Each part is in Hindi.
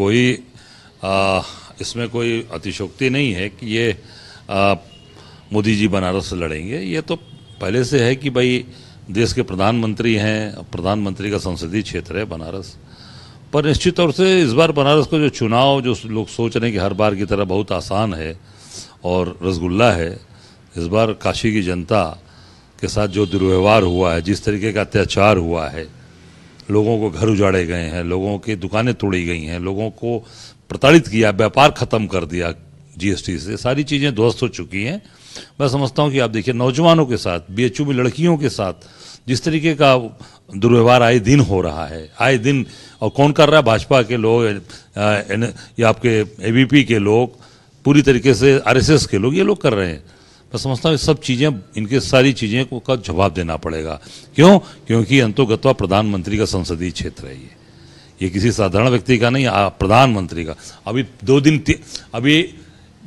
कोई आ, इसमें कोई अतिशोक्ति नहीं है कि ये मोदी जी बनारस से लड़ेंगे ये तो पहले से है कि भाई देश के प्रधानमंत्री हैं प्रधानमंत्री का संसदीय क्षेत्र है बनारस पर निश्चित तौर से इस बार बनारस का जो चुनाव जो लोग सोच रहे हैं कि हर बार की तरह बहुत आसान है और रसगुल्ला है इस बार काशी की जनता के साथ जो दुर्व्यवहार हुआ है जिस तरीके का अत्याचार हुआ है लोगों को घर उजाड़े गए हैं लोगों की दुकानें तोड़ी गई हैं लोगों को प्रताड़ित किया व्यापार ख़त्म कर दिया जीएसटी से सारी चीज़ें ध्वस्त हो चुकी हैं मैं समझता हूँ कि आप देखिए नौजवानों के साथ बी में लड़कियों के साथ जिस तरीके का दुर्व्यवहार आए दिन हो रहा है आए दिन और कौन कर रहा है भाजपा के लोग या आपके एबीपी के लोग पूरी तरीके से आरएसएस के लोग ये लोग कर रहे हैं मैं समझता हूँ सब चीज़ें इनके सारी चीज़ें को का जवाब देना पड़ेगा क्यों क्योंकि अंतोगत्वा प्रधानमंत्री का संसदीय क्षेत्र है ये ये किसी साधारण व्यक्ति का नहीं प्रधानमंत्री का अभी दो दिन अभी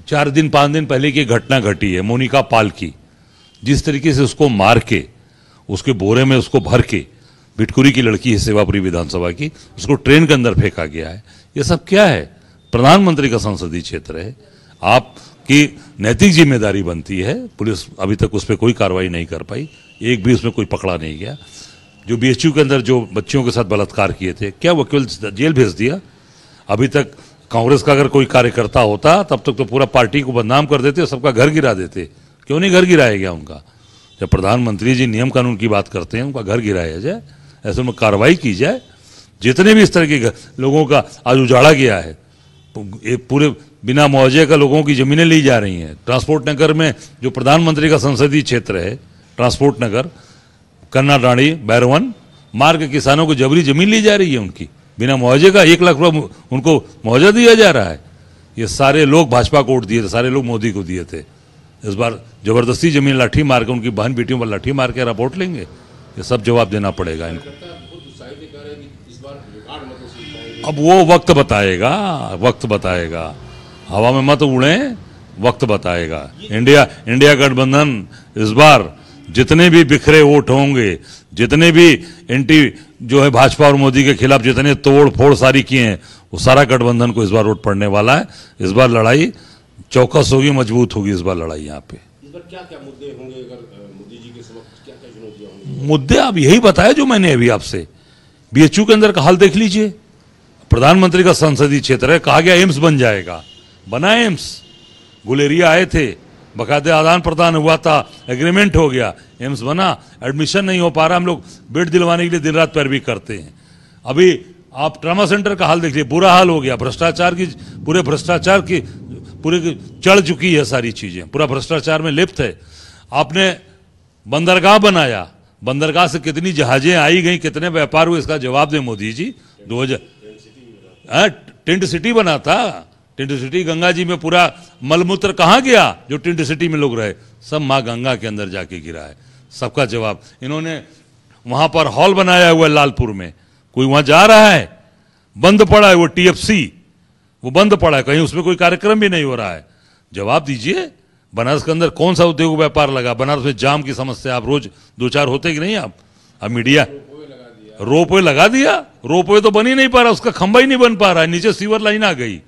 चार दिन पाँच दिन पहले की घटना घटी है मोनिका पाल की जिस तरीके से उसको मार के उसके बोरे में उसको भर के बिटकुरी की लड़की है सेवापुरी विधानसभा की उसको ट्रेन के अंदर फेंका गया है ये सब क्या है प्रधानमंत्री का संसदीय क्षेत्र है आप कि नैतिक जिम्मेदारी बनती है पुलिस अभी तक उस पर कोई कार्रवाई नहीं कर पाई एक भी उसमें कोई पकड़ा नहीं गया जो बी के अंदर जो बच्चियों के साथ बलात्कार किए थे क्या वो केवल जेल भेज दिया अभी तक कांग्रेस का अगर कोई कार्यकर्ता होता तब तक तो पूरा पार्टी को बदनाम कर देते सबका घर गिरा देते क्यों नहीं घर गिराया गया उनका जब प्रधानमंत्री जी नियम कानून की बात करते हैं उनका घर गिराया जाए ऐसे में कार्रवाई की जाए जितने भी इस तरह के लोगों का आज उजाड़ा गया है तो पूरे बिना मुआवजे का लोगों की ज़मीनें ली जा रही हैं ट्रांसपोर्ट नगर में जो प्रधानमंत्री का संसदीय क्षेत्र है ट्रांसपोर्ट नगर कन्नाडाणी बैरवन मार्ग किसानों को जबरी ज़मीन ली जा रही है उनकी बिना मुआवजे का एक लाख रुपये उनको मुआवजा दिया जा रहा है ये सारे लोग भाजपा को वोट दिए थे सारे लोग मोदी को दिए थे इस बार जबरदस्ती जमीन लाठी मार के उनकी बहन बेटियों पर लाठी मार के रिपोर्ट लेंगे ये सब जवाब देना पड़ेगा इनको अब वो वक्त बताएगा वक्त बताएगा हवा में मत उड़े वक्त बताएगा इंडिया इंडिया गठबंधन इस बार जितने भी बिखरे वोट होंगे जितने भी एंटी जो है भाजपा और मोदी के खिलाफ जितने तोड़ फोड़ सारी किए हैं वो सारा गठबंधन को इस बार वोट पड़ने वाला है इस बार लड़ाई चौकस होगी मजबूत होगी इस बार लड़ाई यहाँ पे क्या क्या मुद्दे मुद्दे आप यही बताया जो मैंने अभी आपसे बी के अंदर का हाल देख लीजिए प्रधानमंत्री का संसदीय क्षेत्र है कहा गया एम्स बन जाएगा बना एम्स गुलेरिया आए थे बकायदे आदान प्रदान हुआ था एग्रीमेंट हो गया एम्स बना एडमिशन नहीं हो पा रहा हम लोग बेड दिलवाने के लिए दिन रात पैरवी करते हैं अभी आप ट्रामा सेंटर का हाल देखिए बुरा हाल हो गया भ्रष्टाचार की पूरे भ्रष्टाचार की पूरे चढ़ चुकी है सारी चीज़ें पूरा भ्रष्टाचार में लिप्त है आपने बंदरगाह बनाया बंदरगाह से कितनी जहाजें आई गई कितने व्यापार हुए इसका जवाब दें मोदी जी दो हजार हाँ, टेंट सिटी बना था टेंट सिटी गंगा जी में पूरा मलमूत्र कहाँ गया जो टेंट सिटी में लोग रहे सब माँ गंगा के अंदर जाके गिरा है सबका जवाब इन्होंने वहां पर हॉल बनाया हुआ है लालपुर में कोई वहां जा रहा है बंद पड़ा है वो टीएफसी वो बंद पड़ा है कहीं उसमें कोई कार्यक्रम भी नहीं हो रहा है जवाब दीजिए बनारस के अंदर कौन सा उद्योग व्यापार लगा बनारस में जाम की समस्या आप रोज दो चार होते कि नहीं आप अब मीडिया रोपवे लगा दिया रोपवे तो बन ही नहीं पा रहा उसका खंबा ही नहीं बन पा रहा है नीचे सीवर लाइन आ गई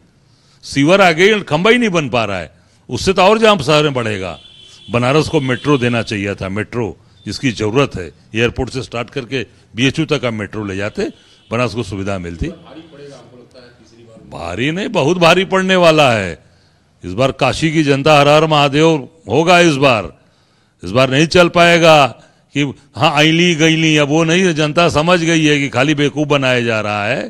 सीवर आ गई खंबा ही नहीं बन पा रहा है उससे तो और जाम शहर में बढ़ेगा बनारस को मेट्रो देना चाहिए था मेट्रो जिसकी ज़रूरत है एयरपोर्ट से स्टार्ट करके बीएचयू तक आप मेट्रो ले जाते बनारस को सुविधा मिलती भारी नहीं बहुत भारी पड़ने वाला है इस बार काशी की जनता हर हर महादेव होगा इस बार इस बार नहीं चल पाएगा कि हाँ आईली गईली अब वो नहीं जनता समझ गई है कि खाली बेकूफ बनाया जा रहा है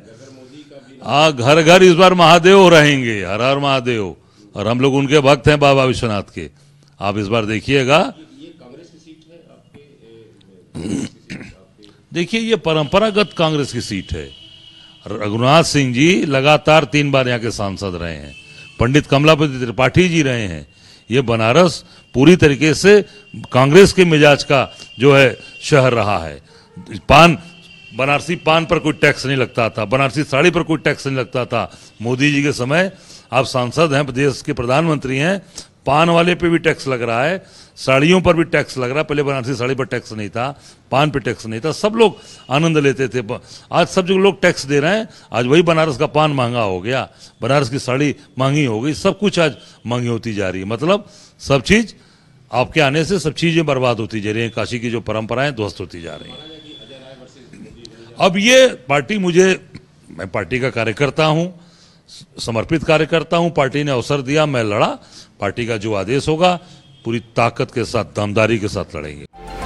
आ घर घर इस बार महादेव रहेंगे हर हर महादेव और हम लोग उनके भक्त हैं बाबा विश्वनाथ के आप इस बार देखिएगा देखिए ये परंपरागत कांग्रेस की सीट है रघुनाथ सिंह जी लगातार तीन बार यहाँ के सांसद रहे हैं पंडित कमलापति त्रिपाठी जी रहे हैं ये बनारस पूरी तरीके से कांग्रेस के मिजाज का जो है शहर रहा है पान बनारसी पान पर कोई टैक्स नहीं लगता था बनारसी साड़ी पर कोई टैक्स नहीं लगता था मोदी जी के समय आप सांसद हैं देश के प्रधानमंत्री हैं पान वाले पे भी टैक्स लग रहा है साड़ियों पर भी टैक्स लग रहा पहले बनारसी साड़ी पर टैक्स नहीं था पान पे टैक्स नहीं था सब लोग आनंद लेते थे आज सब जो लोग टैक्स दे रहे हैं आज वही बनारस का पान महंगा हो गया बनारस की साड़ी महंगी हो गई सब कुछ आज महंगी होती जा रही है मतलब सब चीज़ आपके आने से सब चीज़ें बर्बाद होती जा रही हैं काशी की जो परंपराएं ध्वस्त होती जा रही हैं अब ये पार्टी मुझे मैं पार्टी का कार्यकर्ता हूँ समर्पित कार्यकर्ता हूँ पार्टी ने अवसर दिया मैं लड़ा पार्टी का जो आदेश होगा पूरी ताकत के साथ दमदारी के साथ लड़ेंगे